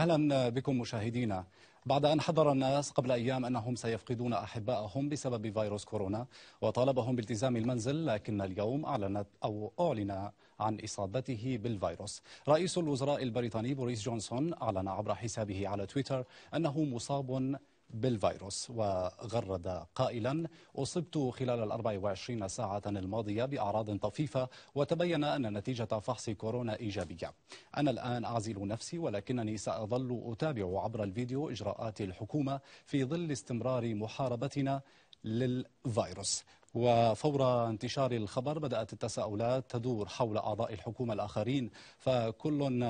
أهلا بكم مشاهدينا بعد أن حذر الناس قبل أيام أنهم سيفقدون أحبائهم بسبب فيروس كورونا وطالبهم بالتزام المنزل لكن اليوم أعلنت أو أعلن عن إصابته بالفيروس رئيس الوزراء البريطاني بوريس جونسون أعلن عبر حسابه على تويتر أنه مصاب بالفيروس وغرد قائلا أصبت خلال ال 24 ساعة الماضية بأعراض طفيفة وتبين أن نتيجة فحص كورونا إيجابية أنا الآن أعزل نفسي ولكنني سأظل أتابع عبر الفيديو إجراءات الحكومة في ظل استمرار محاربتنا للفيروس وفور انتشار الخبر بدأت التساؤلات تدور حول أعضاء الحكومة الآخرين فكل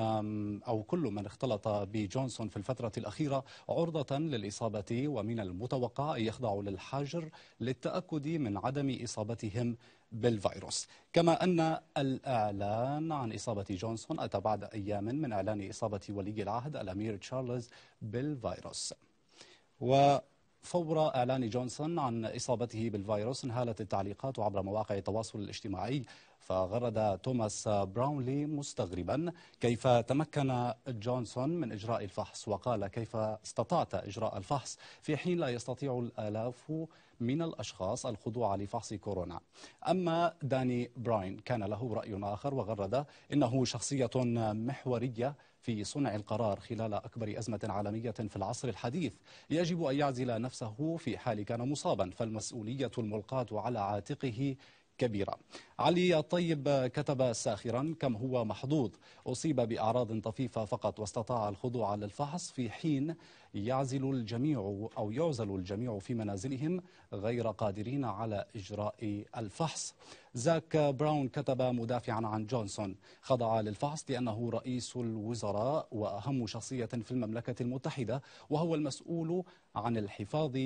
أو كل من اختلط بجونسون في الفترة الأخيرة عرضة للإصابة ومن المتوقع أن يخضعوا للحجر للتأكد من عدم إصابتهم بالفيروس كما أن الإعلان عن إصابة جونسون أتى بعد أيام من إعلان إصابة ولي العهد الأمير تشارلز بالفيروس و فور إعلان جونسون عن إصابته بالفيروس انهالت التعليقات عبر مواقع التواصل الاجتماعي فغرد توماس براونلي مستغربا كيف تمكن جونسون من إجراء الفحص وقال كيف استطعت إجراء الفحص في حين لا يستطيع الآلاف من الأشخاص الخضوع لفحص كورونا أما داني براين كان له رأي آخر وغرد إنه شخصية محورية في صنع القرار خلال أكبر أزمة عالمية في العصر الحديث يجب أن يعزل نفسه في حال كان مصابا فالمسؤولية الملقاة على عاتقه كبيرة علي طيب كتب ساخرا كم هو محظوظ أصيب بأعراض طفيفة فقط واستطاع الخضوع للفحص في حين يعزل الجميع أو يعزل الجميع في منازلهم غير قادرين على إجراء الفحص زاك براون كتب مدافعا عن جونسون خضع للفحص لأنه رئيس الوزراء وأهم شخصية في المملكة المتحدة وهو المسؤول عن الحفاظ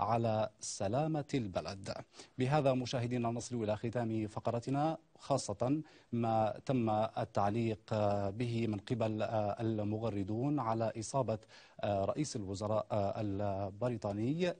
على سلامة البلد بهذا مشاهدينا نصل إلى ختام فقرتنا خاصة ما تم التعليق به من قبل آه، المغردون على إصابة آه، رئيس الوزراء آه، البريطاني